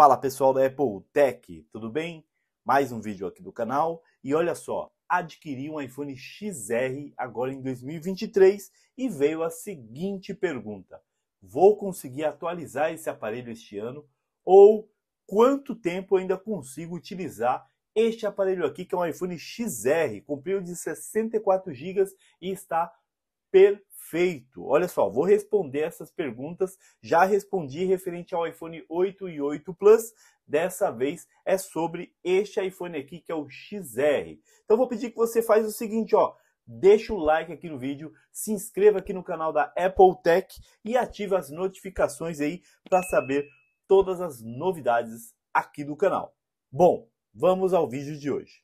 Fala pessoal da Apple Tech, tudo bem? Mais um vídeo aqui do canal e olha só, adquiri um iPhone XR agora em 2023 e veio a seguinte pergunta: vou conseguir atualizar esse aparelho este ano ou quanto tempo ainda consigo utilizar este aparelho aqui que é um iPhone XR, cumpriu de 64 GB e está perfeito? Olha só, vou responder essas perguntas. Já respondi referente ao iPhone 8 e 8 Plus. Dessa vez é sobre este iPhone aqui que é o XR. Então vou pedir que você faça o seguinte, ó, deixa o like aqui no vídeo, se inscreva aqui no canal da Apple Tech e ative as notificações aí para saber todas as novidades aqui do canal. Bom, vamos ao vídeo de hoje.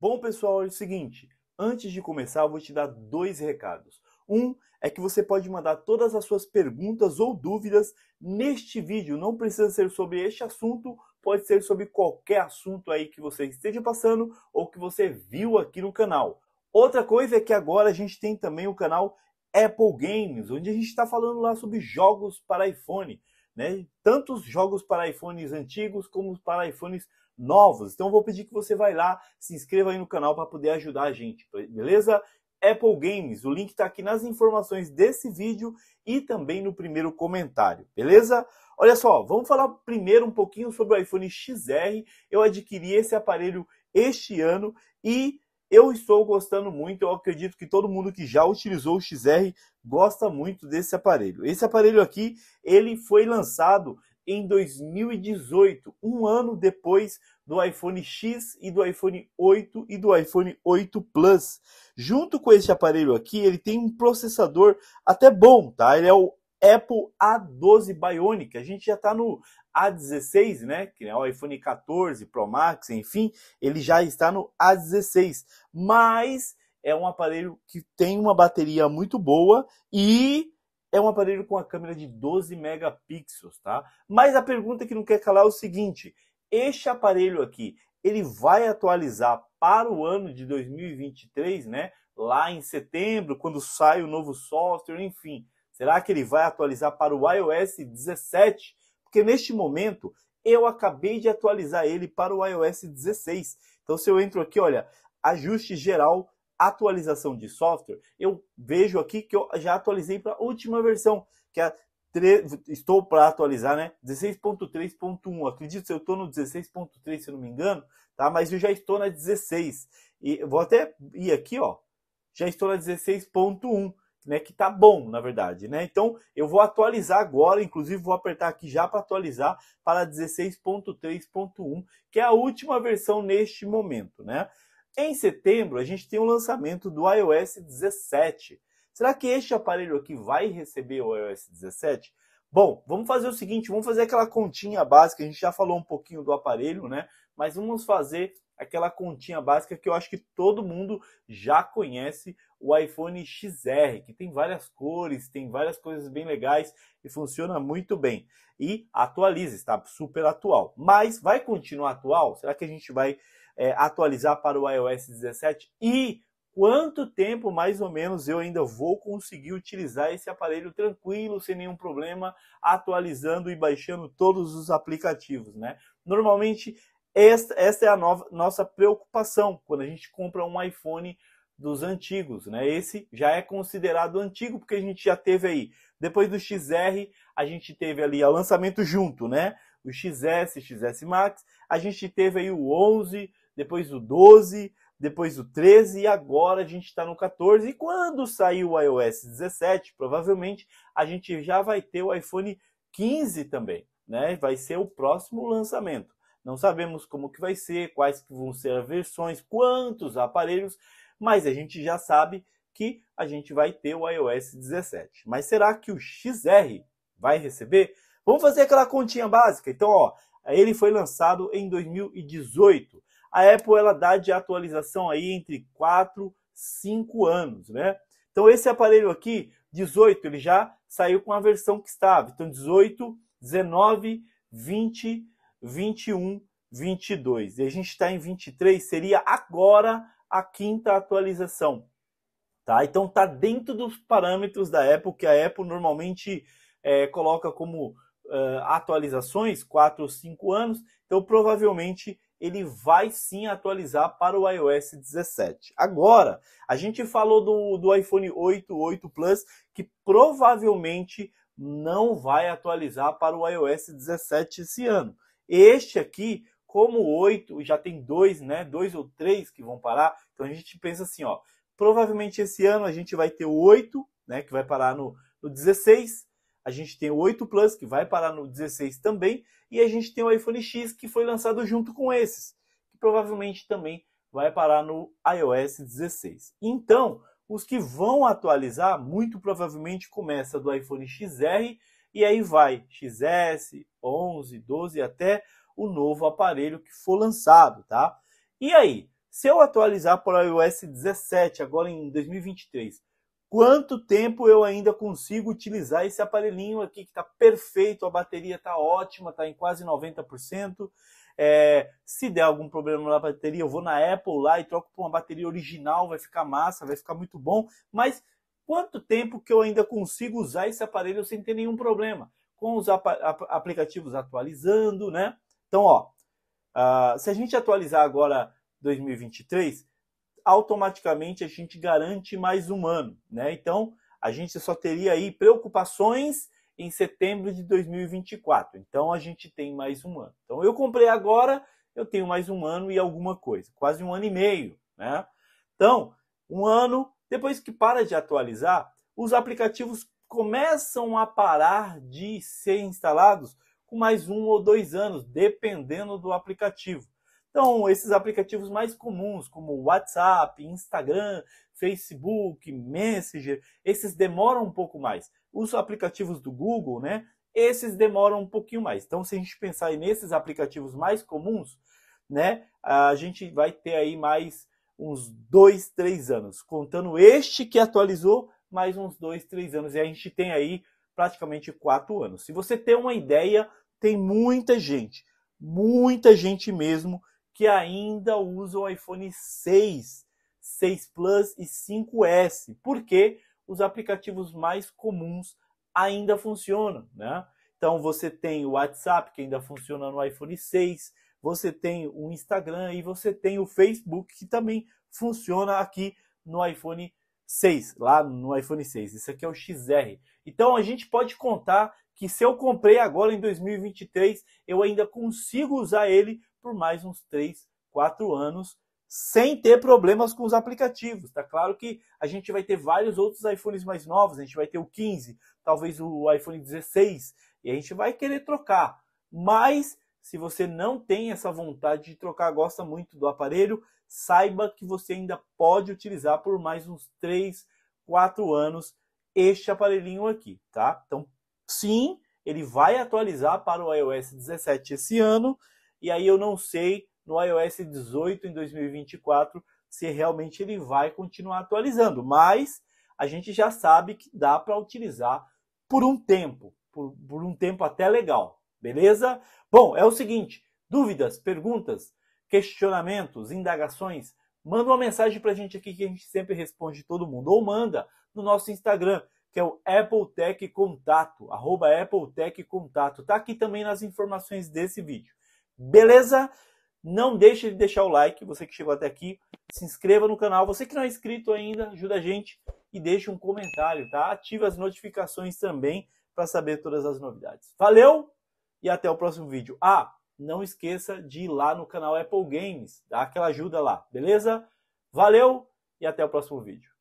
Bom, pessoal, é o seguinte. Antes de começar, eu vou te dar dois recados. Um é que você pode mandar todas as suas perguntas ou dúvidas neste vídeo. Não precisa ser sobre este assunto, pode ser sobre qualquer assunto aí que você esteja passando ou que você viu aqui no canal. Outra coisa é que agora a gente tem também o canal Apple Games, onde a gente está falando lá sobre jogos para iPhone, né? Tantos jogos para iPhones antigos como para iPhones novos. Então eu vou pedir que você vai lá, se inscreva aí no canal para poder ajudar a gente, tá, beleza? Apple Games, o link está aqui nas informações desse vídeo e também no primeiro comentário, beleza? Olha só, vamos falar primeiro um pouquinho sobre o iPhone XR. Eu adquiri esse aparelho este ano e eu estou gostando muito, eu acredito que todo mundo que já utilizou o XR gosta muito desse aparelho. Esse aparelho aqui, ele foi lançado em 2018, um ano depois do iPhone X e do iPhone 8 e do iPhone 8 Plus. Junto com esse aparelho aqui, ele tem um processador até bom, tá? Ele é o Apple A12 Bionic. A gente já está no A16, né? Que é o iPhone 14 Pro Max, enfim, ele já está no A16. Mas é um aparelho que tem uma bateria muito boa e é um aparelho com a câmera de 12 megapixels, tá? Mas a pergunta que não quer calar é o seguinte: este aparelho aqui, ele vai atualizar para o ano de 2023, né? Lá em setembro, quando sai o novo software, enfim. Será que ele vai atualizar para o iOS 17? Porque neste momento eu acabei de atualizar ele para o iOS 16. Então se eu entro aqui, olha, ajuste geral atualização de software, eu vejo aqui que eu já atualizei para a última versão, que é estou para atualizar, né? 16.3.1. Acredito que eu estou no 16.3, se não me engano, tá? Mas eu já estou na 16. E vou até ir aqui, ó. Já estou na 16.1, né? Que tá bom, na verdade, né? Então eu vou atualizar agora. Inclusive vou apertar aqui já para atualizar para 16.3.1, que é a última versão neste momento, né? Em setembro, a gente tem o um lançamento do iOS 17. Será que este aparelho aqui vai receber o iOS 17? Bom, vamos fazer o seguinte, vamos fazer aquela continha básica, a gente já falou um pouquinho do aparelho, né? Mas vamos fazer aquela continha básica que eu acho que todo mundo já conhece, o iPhone XR, que tem várias cores, tem várias coisas bem legais e funciona muito bem. E atualiza, está super atual. Mas vai continuar atual? Será que a gente vai é, atualizar para o iOS 17 e quanto tempo mais ou menos eu ainda vou conseguir utilizar esse aparelho tranquilo, sem nenhum problema, atualizando e baixando todos os aplicativos, né? Normalmente esta, esta é a nova, nossa preocupação quando a gente compra um iPhone dos antigos, né? Esse já é considerado antigo porque a gente já teve aí, depois do XR, a gente teve ali o lançamento junto, né? O XS, XS Max, a gente teve aí o 11, depois o 12, depois o 13 e agora a gente está no 14. E quando sair o iOS 17, provavelmente a gente já vai ter o iPhone 15 também, né? Vai ser o próximo lançamento. Não sabemos como que vai ser, quais que vão ser as versões, quantos aparelhos, mas a gente já sabe que a gente vai ter o iOS 17. Mas será que o XR vai receber? Vamos fazer aquela continha básica. Então, ó, ele foi lançado em 2018 a Apple ela dá de atualização aí entre 4 5 anos, né? Então esse aparelho aqui, 18, ele já saiu com a versão que estava. Então 18, 19, 20, 21, 22. E a gente está em 23, seria agora a quinta atualização. Tá? Então tá dentro dos parâmetros da Apple, que a Apple normalmente é, coloca como uh, atualizações, 4 ou 5 anos. Então provavelmente ele vai sim atualizar para o iOS 17. Agora, a gente falou do, do iPhone 8, 8 Plus, que provavelmente não vai atualizar para o iOS 17 esse ano. Este aqui, como o 8, já tem dois, né? Dois ou três que vão parar. Então a gente pensa assim, ó. Provavelmente esse ano a gente vai ter o 8, né? Que vai parar no, no 16 a gente tem o 8 Plus, que vai parar no 16 também, e a gente tem o iPhone X, que foi lançado junto com esses, que provavelmente também vai parar no iOS 16. Então, os que vão atualizar, muito provavelmente começa do iPhone XR, e aí vai XS, 11, 12, até o novo aparelho que for lançado, tá? E aí, se eu atualizar para o iOS 17 agora em 2023, quanto tempo eu ainda consigo utilizar esse aparelhinho aqui que está perfeito, a bateria está ótima, está em quase 90%. É, se der algum problema na bateria, eu vou na Apple lá e troco por uma bateria original, vai ficar massa, vai ficar muito bom. Mas quanto tempo que eu ainda consigo usar esse aparelho sem ter nenhum problema? Com os ap ap aplicativos atualizando, né? Então, ó, uh, se a gente atualizar agora 2023, automaticamente a gente garante mais um ano. Né? Então, a gente só teria aí preocupações em setembro de 2024. Então, a gente tem mais um ano. Então, eu comprei agora, eu tenho mais um ano e alguma coisa, quase um ano e meio. Né? Então, um ano, depois que para de atualizar, os aplicativos começam a parar de ser instalados com mais um ou dois anos, dependendo do aplicativo. Então, esses aplicativos mais comuns, como WhatsApp, Instagram, Facebook, Messenger, esses demoram um pouco mais. Os aplicativos do Google, né? Esses demoram um pouquinho mais. Então, se a gente pensar nesses aplicativos mais comuns, né? A gente vai ter aí mais uns dois, três anos. Contando este que atualizou, mais uns dois, três anos. E a gente tem aí praticamente quatro anos. Se você tem uma ideia, tem muita gente, muita gente mesmo que ainda usam o iPhone 6, 6 Plus e 5S, porque os aplicativos mais comuns ainda funcionam, né? Então você tem o WhatsApp que ainda funciona no iPhone 6, você tem o Instagram e você tem o Facebook que também funciona aqui no iPhone 6, lá no iPhone 6. Isso aqui é o XR. Então a gente pode contar que se eu comprei agora em 2023, eu ainda consigo usar ele por mais uns 3, 4 anos, sem ter problemas com os aplicativos. Tá claro que a gente vai ter vários outros iPhones mais novos, a gente vai ter o 15, talvez o iPhone 16, e a gente vai querer trocar. Mas se você não tem essa vontade de trocar, gosta muito do aparelho, saiba que você ainda pode utilizar por mais uns 3, 4 anos este aparelhinho aqui, tá? Então, sim, ele vai atualizar para o iOS 17 esse ano e aí eu não sei no iOS 18 em 2024 se realmente ele vai continuar atualizando, mas a gente já sabe que dá para utilizar por um tempo, por, por, um tempo até legal, beleza? Bom, é o seguinte: dúvidas, perguntas, questionamentos, indagações, manda uma mensagem para a gente aqui que a gente sempre responde todo mundo, ou manda no nosso Instagram, que é o AppleTech Contato, arroba Contato. Tá aqui também nas informações desse vídeo. Beleza? Não deixe de deixar o like, você que chegou até aqui, se inscreva no canal. Você que não é inscrito ainda, ajuda a gente e deixe um comentário, tá? Ative as notificações também para saber todas as novidades. Valeu e até o próximo vídeo. Ah, não esqueça de ir lá no canal Apple Games, dá aquela ajuda lá, beleza? Valeu e até o próximo vídeo.